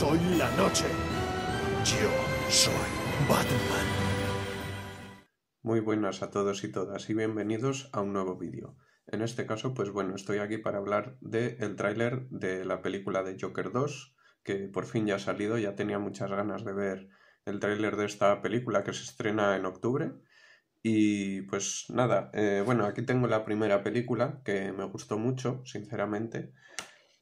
soy la noche. Yo soy Batman. Muy buenas a todos y todas y bienvenidos a un nuevo vídeo. En este caso, pues bueno, estoy aquí para hablar del el tráiler de la película de Joker 2, que por fin ya ha salido, ya tenía muchas ganas de ver el tráiler de esta película que se estrena en octubre. Y pues nada, eh, bueno, aquí tengo la primera película que me gustó mucho, sinceramente.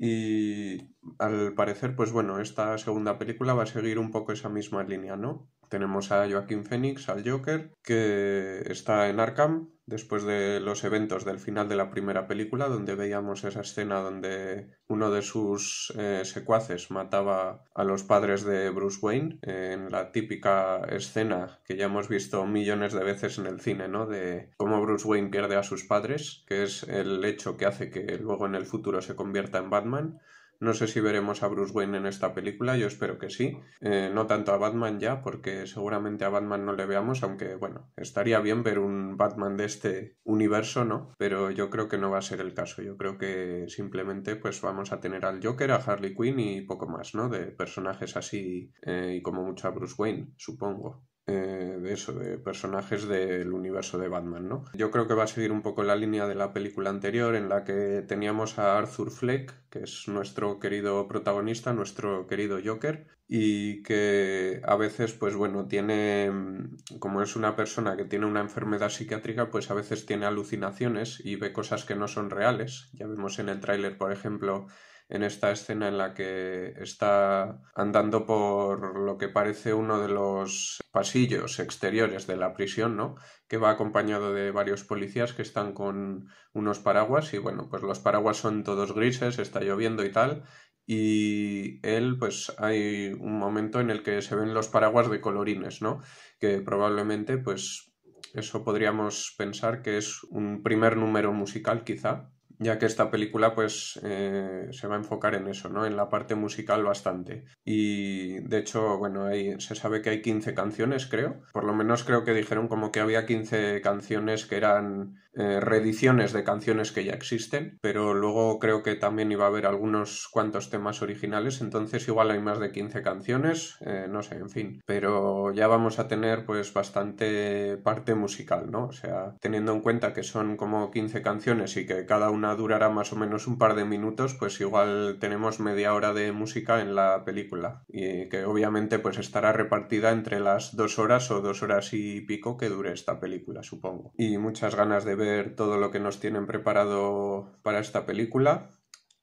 Y al parecer, pues bueno, esta segunda película va a seguir un poco esa misma línea, ¿no? Tenemos a Joaquín Phoenix, al Joker, que está en Arkham después de los eventos del final de la primera película, donde veíamos esa escena donde uno de sus eh, secuaces mataba a los padres de Bruce Wayne, eh, en la típica escena que ya hemos visto millones de veces en el cine, ¿no? De cómo Bruce Wayne pierde a sus padres, que es el hecho que hace que luego en el futuro se convierta en Batman. No sé si veremos a Bruce Wayne en esta película, yo espero que sí. Eh, no tanto a Batman ya, porque seguramente a Batman no le veamos, aunque bueno, estaría bien ver un Batman de este universo, ¿no? Pero yo creo que no va a ser el caso. Yo creo que simplemente pues vamos a tener al Joker, a Harley Quinn y poco más, ¿no? De personajes así eh, y como mucho a Bruce Wayne, supongo. Eh, de eso, de personajes del universo de Batman, ¿no? Yo creo que va a seguir un poco la línea de la película anterior en la que teníamos a Arthur Fleck, que es nuestro querido protagonista, nuestro querido Joker, y que a veces, pues bueno, tiene, mm, como es una persona que tiene una enfermedad psiquiátrica, pues a veces tiene alucinaciones y ve cosas que no son reales. Ya vemos en el tráiler, por ejemplo, en esta escena en la que está andando por lo que parece uno de los pasillos exteriores de la prisión, ¿no? Que va acompañado de varios policías que están con unos paraguas y bueno, pues los paraguas son todos grises, está lloviendo y tal. Y él, pues hay un momento en el que se ven los paraguas de colorines, ¿no? Que probablemente, pues eso podríamos pensar que es un primer número musical quizá, ya que esta película pues eh, se va a enfocar en eso, ¿no? En la parte musical bastante. Y de hecho, bueno, hay, se sabe que hay 15 canciones, creo. Por lo menos creo que dijeron como que había 15 canciones que eran eh, reediciones de canciones que ya existen, pero luego creo que también iba a haber algunos cuantos temas originales, entonces igual hay más de 15 canciones, eh, no sé, en fin. Pero ya vamos a tener pues bastante parte musical, ¿no? O sea, teniendo en cuenta que son como 15 canciones y que cada una durará más o menos un par de minutos, pues igual tenemos media hora de música en la película y que obviamente pues estará repartida entre las dos horas o dos horas y pico que dure esta película, supongo. Y muchas ganas de ver todo lo que nos tienen preparado para esta película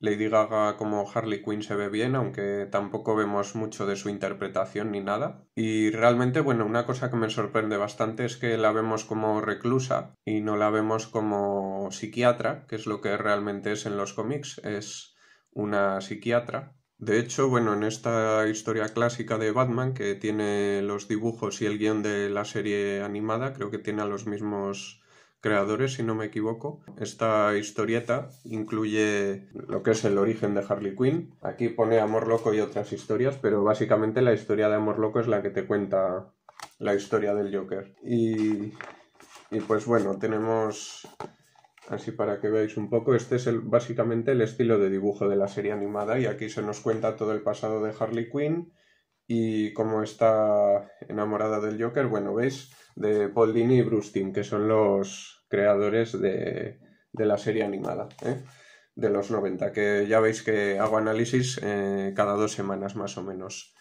Lady Gaga como Harley Quinn se ve bien, aunque tampoco vemos mucho de su interpretación ni nada. Y realmente, bueno, una cosa que me sorprende bastante es que la vemos como reclusa y no la vemos como psiquiatra, que es lo que realmente es en los cómics, es una psiquiatra. De hecho, bueno, en esta historia clásica de Batman, que tiene los dibujos y el guión de la serie animada, creo que tiene a los mismos creadores, si no me equivoco. Esta historieta incluye lo que es el origen de Harley Quinn. Aquí pone Amor Loco y otras historias, pero básicamente la historia de Amor Loco es la que te cuenta la historia del Joker. Y, y pues bueno, tenemos... Así para que veáis un poco, este es básicamente el estilo de dibujo de la serie animada y aquí se nos cuenta todo el pasado de Harley Quinn y cómo está enamorada del Joker. Bueno, veis, de Paul Dini y Bruce que son los creadores de, la serie animada ¿eh? de los 90, que ya veis que hago análisis eh, cada dos semanas más o menos.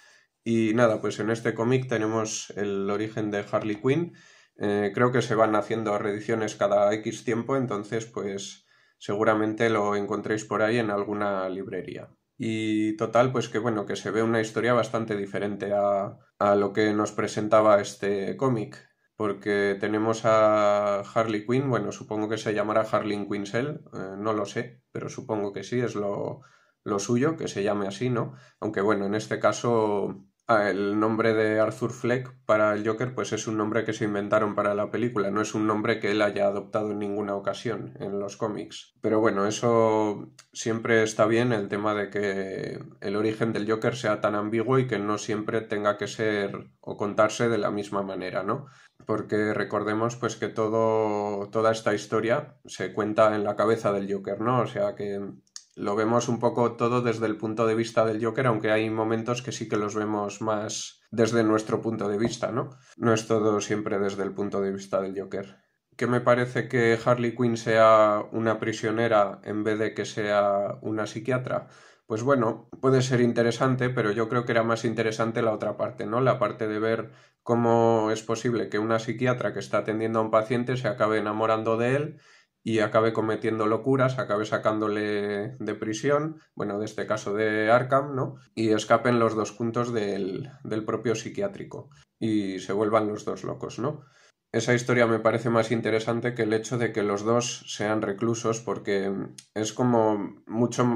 Y nada, pues en este cómic tenemos el origen de Harley Quinn. Eh, creo que se van haciendo reediciones cada X tiempo, entonces pues seguramente lo encontréis por ahí en alguna librería. Y total, pues que bueno, que se ve una historia bastante diferente a, a lo que nos presentaba este cómic porque tenemos a Harley Quinn, bueno, supongo que se llamará Harley Quinzel, eh, no lo sé, pero supongo que sí, es lo, lo, suyo, que se llame así, ¿no? Aunque bueno, en este caso Ah, el nombre de Arthur Fleck para el Joker pues es un nombre que se inventaron para la película, no es un nombre que él haya adoptado en ninguna ocasión en los cómics. Pero bueno, eso siempre está bien el tema de que el origen del Joker sea tan ambiguo y que no siempre tenga que ser o contarse de la misma manera, ¿no? Porque recordemos pues que todo toda esta historia se cuenta en la cabeza del Joker, ¿no? O sea que lo vemos un poco todo desde el punto de vista del Joker, aunque hay momentos que sí que los vemos más desde nuestro punto de vista, ¿no? No es todo siempre desde el punto de vista del Joker. ¿Qué me parece que Harley Quinn sea una prisionera en vez de que sea una psiquiatra? Pues bueno, puede ser interesante, pero yo creo que era más interesante la otra parte, ¿no? La parte de ver cómo es posible que una psiquiatra que está atendiendo a un paciente se acabe enamorando de él y acabe cometiendo locuras, acabe sacándole de prisión, bueno, de este caso de Arkham, ¿no? Y escapen los dos juntos del, del propio psiquiátrico y se vuelvan los dos locos, ¿no? Esa historia me parece más interesante que el hecho de que los dos sean reclusos porque es como mucho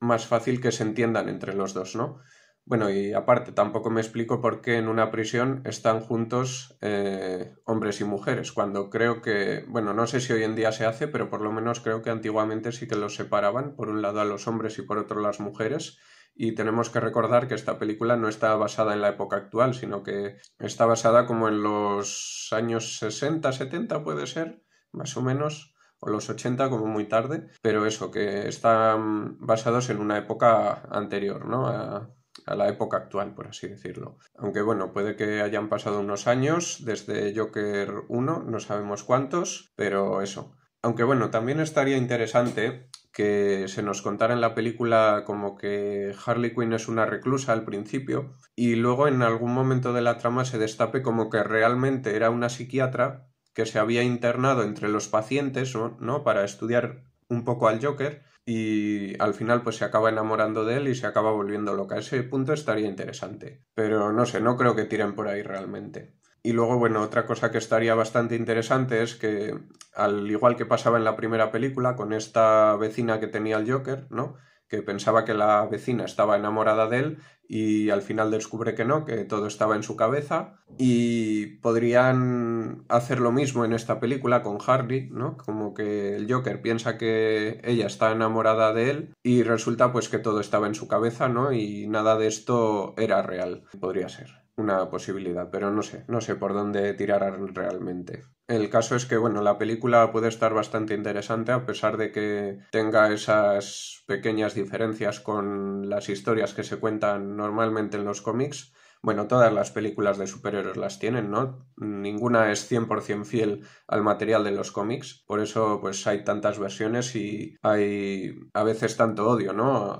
más fácil que se entiendan entre los dos, ¿no? Bueno, y aparte, tampoco me explico por qué en una prisión están juntos eh, hombres y mujeres, cuando creo que, bueno, no sé si hoy en día se hace, pero por lo menos creo que antiguamente sí que los separaban, por un lado a los hombres y por otro a las mujeres. Y tenemos que recordar que esta película no está basada en la época actual, sino que está basada como en los años 60, 70 puede ser, más o menos o los 80 como muy tarde, pero eso, que están basados en una época anterior, ¿no? a la época actual, por así decirlo. Aunque bueno, puede que hayan pasado unos años desde Joker 1, no sabemos cuántos, pero eso. Aunque bueno, también estaría interesante que se nos contara en la película como que Harley Quinn es una reclusa al principio y luego en algún momento de la trama se destape como que realmente era una psiquiatra que se había internado entre los pacientes ¿No? para estudiar un poco al Joker y al final pues se acaba enamorando de él y se acaba volviendo loca. Ese punto estaría interesante, pero no sé, no creo que tiren por ahí realmente. Y luego, bueno, otra cosa que estaría bastante interesante es que, al igual que pasaba en la primera película, con esta vecina que tenía el Joker, ¿no? que pensaba que la vecina estaba enamorada de él y al final descubre que no, que todo estaba en su cabeza y podrían hacer lo mismo en esta película con Hardy, ¿no? Como que el Joker piensa que ella está enamorada de él y resulta pues que todo estaba en su cabeza, ¿no? Y nada de esto era real, podría ser una posibilidad, pero no sé, no sé por dónde tirar realmente. El caso es que, bueno, la película puede estar bastante interesante a pesar de que tenga esas pequeñas diferencias con las historias que se cuentan normalmente en los cómics. Bueno, todas las películas de superhéroes las tienen, ¿no? Ninguna es 100% fiel al material de los cómics, por eso pues hay tantas versiones y hay a veces tanto odio, ¿no?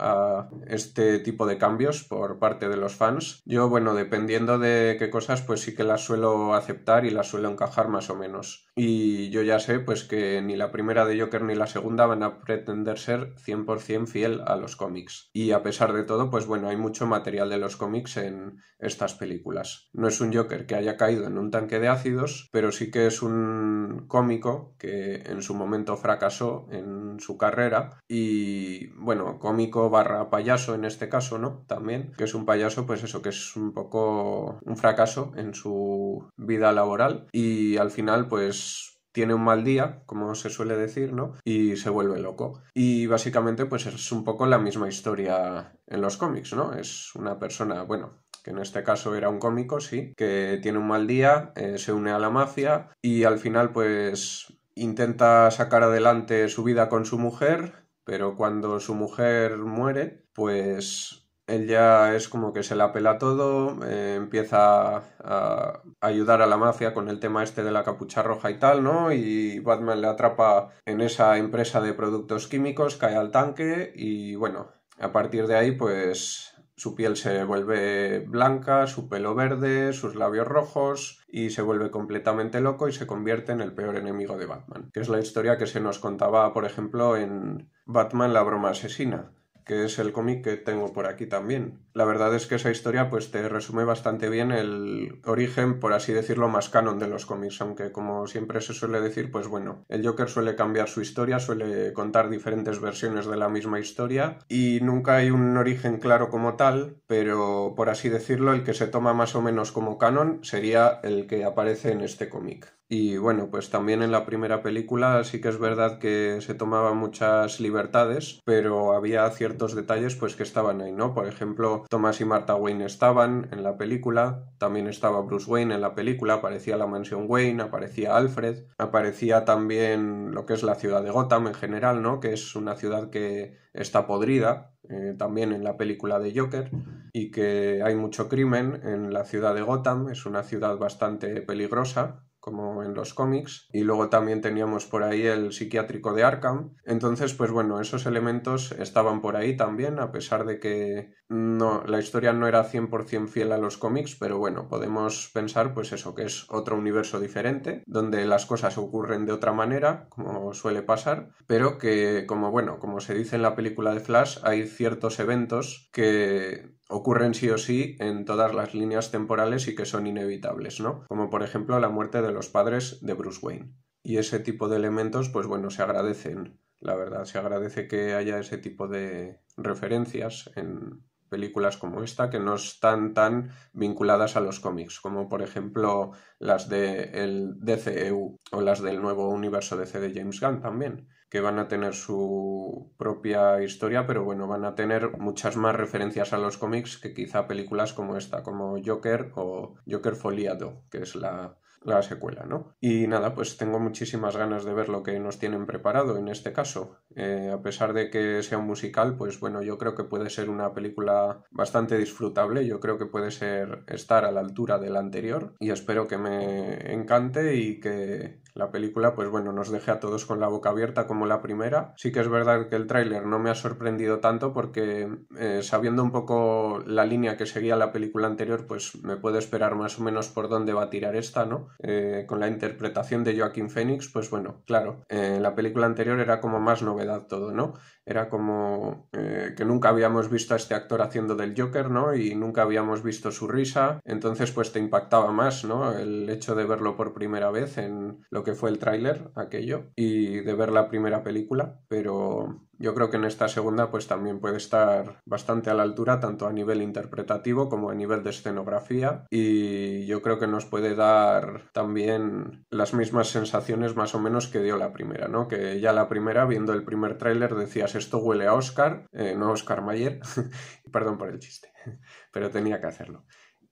este tipo de cambios por parte de los fans. Yo, bueno, dependiendo de qué cosas, pues sí que las suelo aceptar y las suelo encajar más o menos. Y yo ya sé, pues que ni la primera de Joker ni la segunda van a pretender ser 100% fiel a los cómics. Y a pesar de todo, pues bueno, hay mucho material de los cómics en estas películas. No es un Joker que haya caído en un tanque de ácidos, pero sí que es un cómico que en su momento fracasó en su carrera y, bueno, cómico barra payaso en este caso, ¿no? También, que es un payaso, pues eso, que es un poco un fracaso en su vida laboral y al final, pues tiene un mal día, como se suele decir, ¿no? Y se vuelve loco. Y básicamente, pues es un poco la misma historia en los cómics, ¿no? Es una persona, bueno, que en este caso era un cómico, sí, que tiene un mal día, eh, se une a la mafia y al final pues intenta sacar adelante su vida con su mujer, pero cuando su mujer muere, pues él ya es como que se la pela todo, eh, empieza a, ayudar a la mafia con el tema este de la capucha roja y tal, ¿no? Y Batman le atrapa en esa empresa de productos químicos, cae al tanque y bueno, a partir de ahí pues su piel se vuelve blanca, su pelo verde, sus labios rojos y se vuelve completamente loco y se convierte en el peor enemigo de Batman, que es la historia que se nos contaba, por ejemplo, en Batman la broma asesina que es el cómic que tengo por aquí también. La verdad es que esa historia pues te resume bastante bien el origen, por así decirlo, más canon de los cómics, aunque como siempre se suele decir, pues bueno, el Joker suele cambiar su historia, suele contar diferentes versiones de la misma historia y nunca hay un origen claro como tal, pero por así decirlo, el que se toma más o menos como canon sería el que aparece en este cómic. Y bueno, pues también en la primera película sí que es verdad que se tomaban muchas libertades, pero había ciertos detalles pues que estaban ahí, ¿no? Por ejemplo, Thomas y Martha Wayne estaban en la película, también estaba Bruce Wayne en la película, aparecía la mansión Wayne, aparecía Alfred, aparecía también lo que es la ciudad de Gotham en general, ¿no? Que es una ciudad que está podrida, eh, también en la película de Joker, y que hay mucho crimen en la ciudad de Gotham, es una ciudad bastante peligrosa, como en los cómics, y luego también teníamos por ahí el psiquiátrico de Arkham. Entonces, pues bueno, esos elementos estaban por ahí también, a pesar de que no, la historia no era 100% fiel a los cómics, pero bueno, podemos pensar pues eso, que es otro universo diferente, donde las cosas ocurren de otra manera, como suele pasar, pero que como bueno, como se dice en la película de Flash, hay ciertos eventos que ocurren sí o sí en todas las líneas temporales y que son inevitables, ¿no? Como por ejemplo la muerte de los padres de Bruce Wayne. Y ese tipo de elementos, pues bueno, se agradecen. La verdad, se agradece que haya ese tipo de referencias en películas como esta que no están tan vinculadas a los cómics, como por ejemplo las del de DCEU o las del nuevo universo DC de James Gunn también que van a tener su propia historia, pero bueno, van a tener muchas más referencias a los cómics que quizá películas como esta, como Joker o Joker Foliado, que es la, la secuela, ¿no? Y nada, pues tengo muchísimas ganas de ver lo que nos tienen preparado en este caso. Eh, a pesar de que sea un musical, pues bueno, yo creo que puede ser una película bastante disfrutable, yo creo que puede ser estar a la altura de la anterior y espero que me encante y que la película, pues bueno, nos deje a todos con la boca abierta como la primera. Sí que es verdad que el tráiler no me ha sorprendido tanto porque eh, sabiendo un poco la línea que seguía la película anterior, pues me puedo esperar más o menos por dónde va a tirar esta, ¿no? Eh, con la interpretación de Joaquín Phoenix, pues bueno, claro, eh, la película anterior era como más novedad todo, ¿no? Era como eh, que nunca habíamos visto a este actor haciendo del Joker, ¿no? Y nunca habíamos visto su risa, entonces pues te impactaba más, ¿no? El hecho de verlo por primera vez en lo que fue el tráiler, aquello, y de ver la primera película, pero yo creo que en esta segunda pues también puede estar bastante a la altura tanto a nivel interpretativo como a nivel de escenografía y yo creo que nos puede dar también las mismas sensaciones más o menos que dio la primera, ¿no? Que ya la primera, viendo el primer tráiler, decías esto huele a Oscar, eh, no a Oscar Mayer, perdón por el chiste, pero tenía que hacerlo.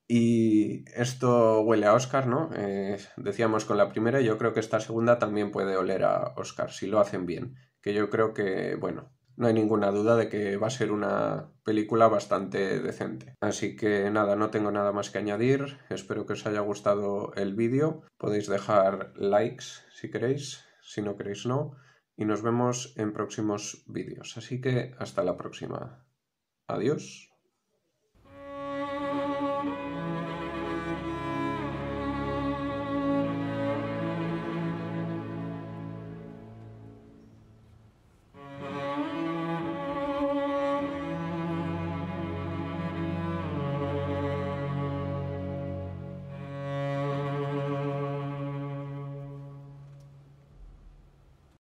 Y esto huele a Oscar, ¿no? Eh, decíamos con la primera, yo creo que esta segunda también puede oler a Oscar, si lo hacen bien. Que yo creo que, bueno, no hay ninguna duda de que va a ser una película bastante decente. Así que nada, no tengo nada más que añadir. Espero que os haya gustado el vídeo. Podéis dejar likes si queréis, si no queréis no. Y nos vemos en próximos vídeos. Así que hasta la próxima. Adiós.